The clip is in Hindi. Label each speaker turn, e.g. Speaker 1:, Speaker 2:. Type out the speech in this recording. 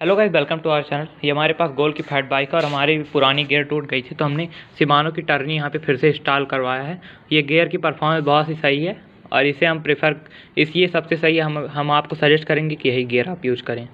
Speaker 1: hello guys welcome to our channel ये हमारे पास गोल की फैट बाइक है और हमारी पुरानी गियर टूट गई थी तो हमने सिमानो की टर्नी यहाँ पे फिर से इंस्टॉल करवाया है ये गियर की परफॉर्मेंस बहुत ही सही है और इसे हम प्रेफर इस ये सबसे सही है हम हम आपको सजेस्ट करेंगे कि यही गियर आप यूज़ करें